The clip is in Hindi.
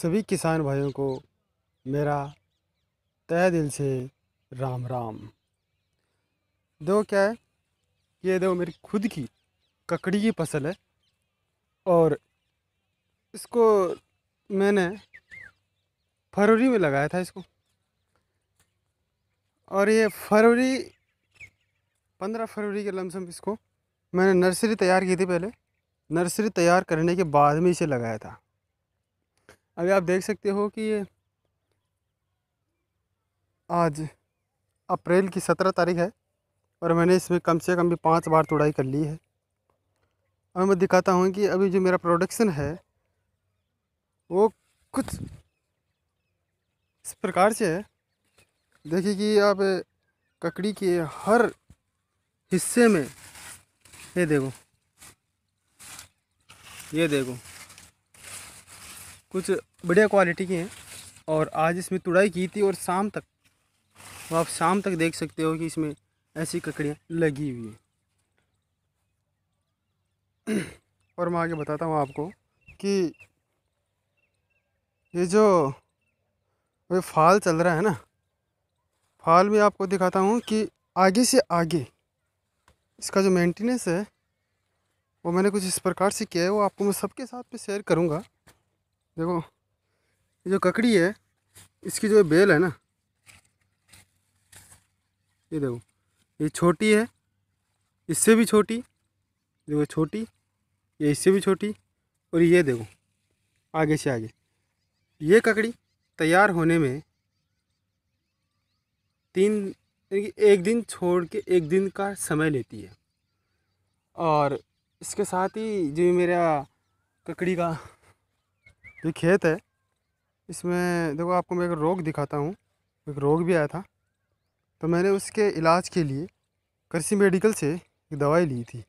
सभी किसान भाइयों को मेरा तय दिल से राम राम दो क्या है ये दो मेरी खुद की ककड़ी की फसल है और इसको मैंने फरवरी में लगाया था इसको और ये फरवरी पंद्रह फरवरी के लमसम इसको मैंने नर्सरी तैयार की थी पहले नर्सरी तैयार करने के बाद में इसे लगाया था अभी आप देख सकते हो कि ये आज अप्रैल की सत्रह तारीख है और मैंने इसमें कम से कम भी पाँच बार तोड़ाई कर ली है अब मैं दिखाता हूँ कि अभी जो मेरा प्रोडक्शन है वो कुछ इस प्रकार से है देखिए कि आप ककड़ी के हर हिस्से में ये देखो ये देखो कुछ बढ़िया क्वालिटी के हैं और आज इसमें तुड़ाई की थी और शाम तक वो तो आप शाम तक देख सकते हो कि इसमें ऐसी ककड़ियाँ लगी हुई हैं और मैं आगे बताता हूँ आपको कि ये जो ये फाल चल रहा है ना फाल भी आपको दिखाता हूँ कि आगे से आगे इसका जो मेंटेनेंस है वो मैंने कुछ इस प्रकार से किया है वो आपको मैं सबके साथ पे शेयर करूँगा देखो ये जो ककड़ी है इसकी जो बेल है ना ये देखो ये छोटी है इससे भी छोटी देखो छोटी ये इससे भी छोटी और ये देखो आगे से आगे ये ककड़ी तैयार होने में तीन एक दिन छोड़ के एक दिन का समय लेती है और इसके साथ ही जो मेरा ककड़ी का ये खेत है इसमें देखो आपको मैं एक रोग दिखाता हूँ एक रोग भी आया था तो मैंने उसके इलाज के लिए कृषि मेडिकल से एक दवाई ली थी